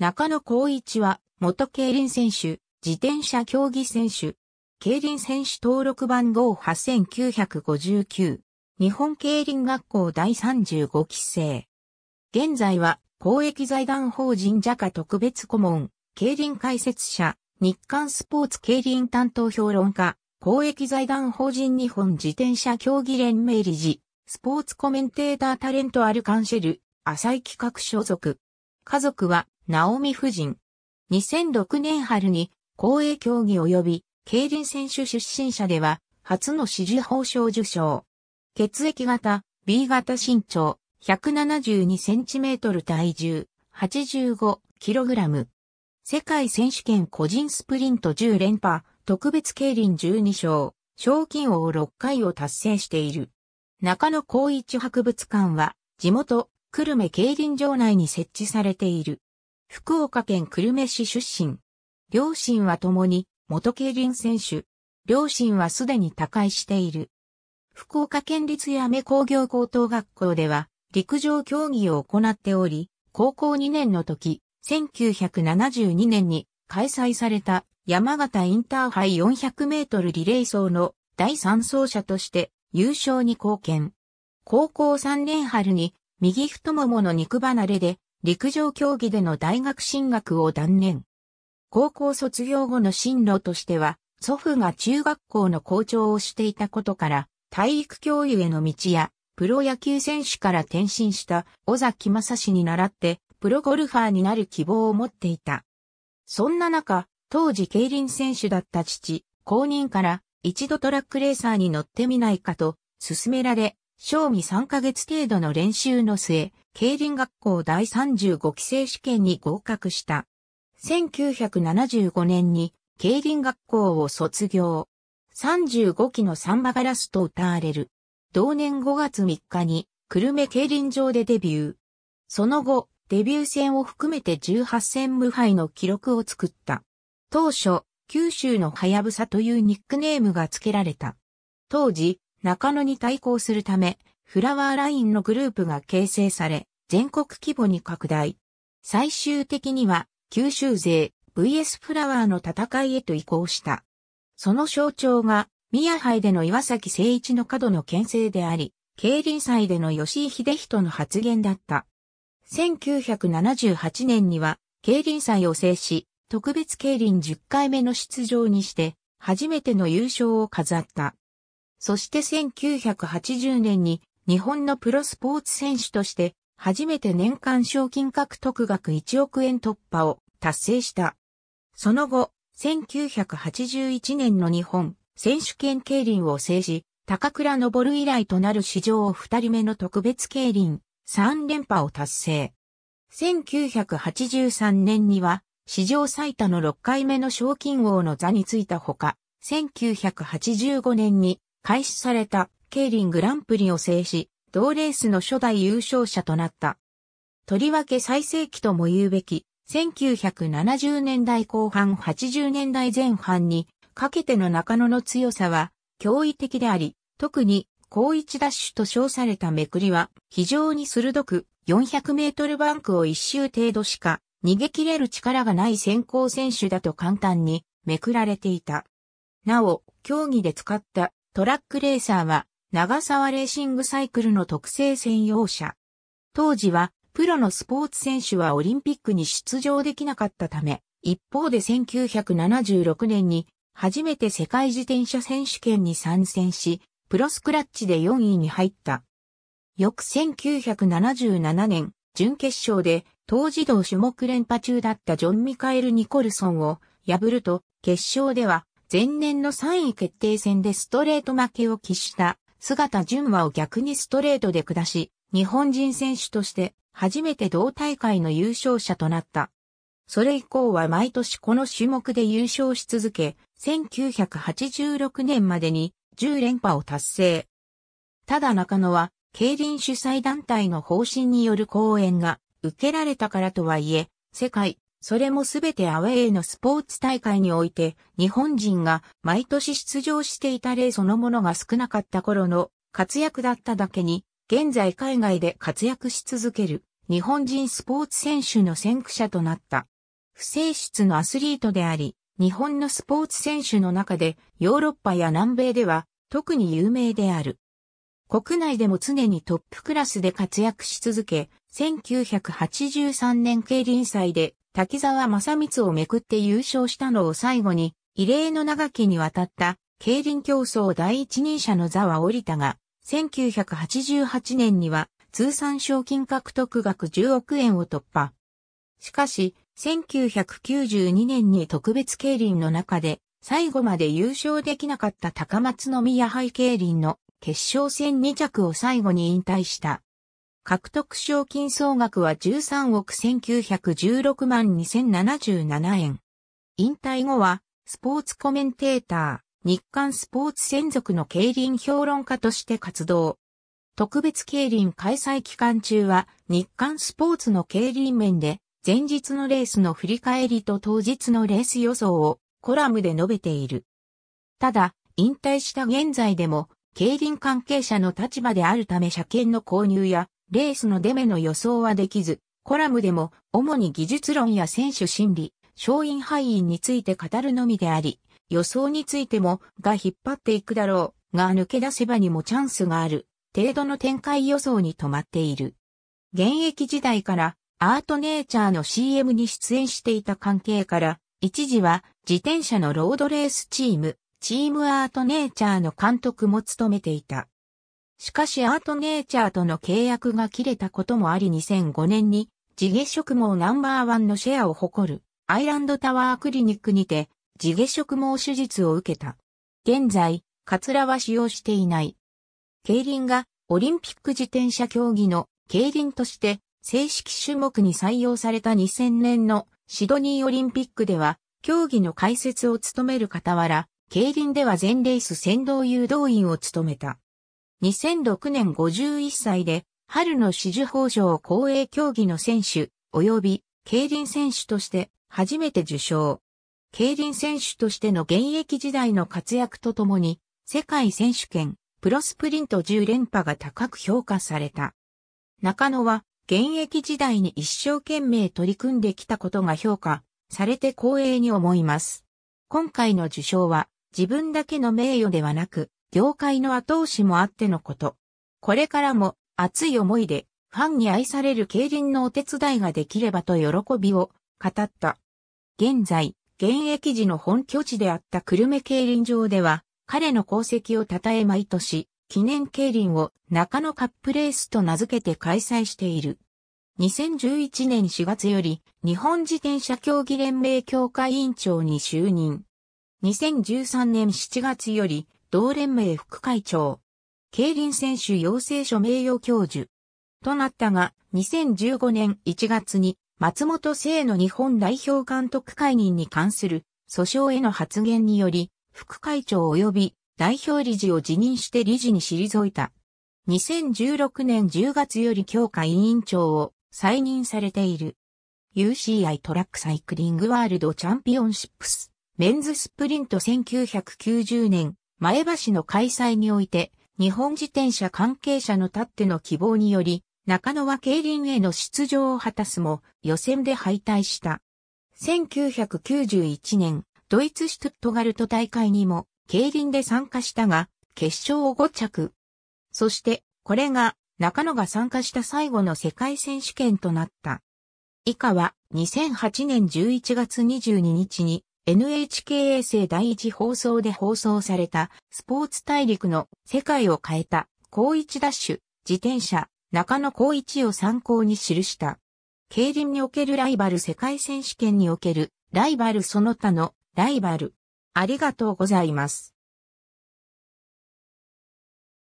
中野光一は、元競輪選手、自転車競技選手、競輪選手登録番号8959、日本競輪学校第35期生。現在は、公益財団法人ジャカ特別顧問、競輪解説者、日刊スポーツ競輪担当評論家、公益財団法人日本自転車競技連盟理事、スポーツコメンテータータレントアルカンシェル、浅井企画所属。家族はナオミ夫人。2006年春に、公営競技及び、競輪選手出身者では、初の支持報奨受賞。血液型、B 型身長、1 7 2トル体重、8 5ラム。世界選手権個人スプリント10連覇、特別競輪12勝、賞金王6回を達成している。中野光一博物館は、地元、久留米競輪場内に設置されている。福岡県久留米市出身。両親は共に元競輪選手。両親はすでに他界している。福岡県立八女工業高等学校では陸上競技を行っており、高校2年の時、1972年に開催された山形インターハイ400メートルリレー走の第3走者として優勝に貢献。高校3年春に右太ももの肉離れで陸上競技での大学進学を断念。高校卒業後の進路としては、祖父が中学校の校長をしていたことから、体育教諭への道や、プロ野球選手から転身した尾崎正史に倣って、プロゴルファーになる希望を持っていた。そんな中、当時競輪選手だった父、公認から一度トラックレーサーに乗ってみないかと勧められ、賞味3ヶ月程度の練習の末、競輪学校第35期生試験に合格した。1975年に競輪学校を卒業。35期のサンバガラスと歌われる。同年5月3日に、久留米競輪場でデビュー。その後、デビュー戦を含めて18戦無敗の記録を作った。当初、九州のハヤブサというニックネームが付けられた。当時、中野に対抗するため、フラワーラインのグループが形成され、全国規模に拡大。最終的には、九州勢 VS フラワーの戦いへと移行した。その象徴が、宮杯での岩崎誠一の角の牽制であり、競輪祭での吉井秀人の発言だった。1978年には、競輪祭を制し、特別競輪10回目の出場にして、初めての優勝を飾った。そして1980年に日本のプロスポーツ選手として初めて年間賞金獲得額1億円突破を達成した。その後、1981年の日本選手権競輪を制し、高倉昇以来となる史上2人目の特別競輪3連覇を達成。1983年には史上最多の6回目の賞金王の座についたほか、1985年に開始されたケイリングランプリを制し、同レースの初代優勝者となった。とりわけ最盛期とも言うべき、1970年代後半80年代前半にかけての中野の強さは驚異的であり、特に高一ダッシュと称されためくりは非常に鋭く400メートルバンクを一周程度しか逃げ切れる力がない先行選手だと簡単にめくられていた。なお、競技で使ったトラックレーサーは長沢レーシングサイクルの特製専用車。当時はプロのスポーツ選手はオリンピックに出場できなかったため、一方で1976年に初めて世界自転車選手権に参戦し、プロスクラッチで4位に入った。翌1977年、準決勝で当時同種目連覇中だったジョン・ミカエル・ニコルソンを破ると、決勝では前年の3位決定戦でストレート負けを喫した姿順和を逆にストレートで下し、日本人選手として初めて同大会の優勝者となった。それ以降は毎年この種目で優勝し続け、1986年までに10連覇を達成。ただ中野は、競輪主催団体の方針による講演が受けられたからとはいえ、世界それもすべてアウェーのスポーツ大会において、日本人が毎年出場していた例そのものが少なかった頃の活躍だっただけに、現在海外で活躍し続ける日本人スポーツ選手の先駆者となった。不正室のアスリートであり、日本のスポーツ選手の中でヨーロッパや南米では特に有名である。国内でも常にトップクラスで活躍し続け、1983年競輪祭で滝沢正光をめくって優勝したのを最後に、異例の長きにわたった、競輪競争第一人者の座は降りたが、1988年には通算賞金獲得額10億円を突破。しかし、1992年に特別競輪の中で最後まで優勝できなかった高松宮杯競輪の決勝戦2着を最後に引退した。獲得賞金総額は13億1916万2077円。引退後は、スポーツコメンテーター、日刊スポーツ専属の競輪評論家として活動。特別競輪開催期間中は、日刊スポーツの競輪面で、前日のレースの振り返りと当日のレース予想をコラムで述べている。ただ、引退した現在でも、競輪関係者の立場であるため車検の購入やレースの出目の予想はできず、コラムでも主に技術論や選手心理、勝因敗因について語るのみであり、予想についてもが引っ張っていくだろうが抜け出せばにもチャンスがある程度の展開予想に止まっている。現役時代からアートネイチャーの CM に出演していた関係から、一時は自転車のロードレースチーム、チームアートネイチャーの監督も務めていた。しかしアートネイチャーとの契約が切れたこともあり2005年に地毛植毛ナンバーワンのシェアを誇るアイランドタワークリニックにて地毛植毛手術を受けた。現在、カツラは使用していない。競輪がオリンピック自転車競技の競輪として正式種目に採用された2000年のシドニーオリンピックでは競技の解説を務める傍ら、競輪では全レース先導誘導員を務めた。2006年51歳で、春の紫綬褒章公営競技の選手、及び、競輪選手として、初めて受賞。競輪選手としての現役時代の活躍とともに、世界選手権、プロスプリント10連覇が高く評価された。中野は、現役時代に一生懸命取り組んできたことが評価されて光栄に思います。今回の受賞は、自分だけの名誉ではなく、業界の後押しもあってのこと。これからも熱い思いでファンに愛される競輪のお手伝いができればと喜びを語った。現在、現役時の本拠地であった久留米競輪場では、彼の功績を称え毎年、記念競輪を中野カップレースと名付けて開催している。2011年4月より日本自転車競技連盟協会委員長に就任。2013年7月より同連盟副会長、競輪選手養成所名誉教授、となったが、2015年1月に松本聖の日本代表監督解任に関する訴訟への発言により、副会長及び代表理事を辞任して理事に退いた。2016年10月より強化委員長を再任されている。UCI トラックサイクリングワールドチャンピオンシップス、メンズスプリント1990年前橋の開催において、日本自転車関係者のたっての希望により、中野は競輪への出場を果たすも、予選で敗退した。1991年、ドイツシュトットガルト大会にも、競輪で参加したが、決勝を5着。そして、これが、中野が参加した最後の世界選手権となった。以下は、2008年11月22日に、NHK 衛星第一放送で放送されたスポーツ大陸の世界を変えた高一ダッシュ、自転車、中野高一を参考に記した。競輪におけるライバル世界選手権におけるライバルその他のライバル。ありがとうございます。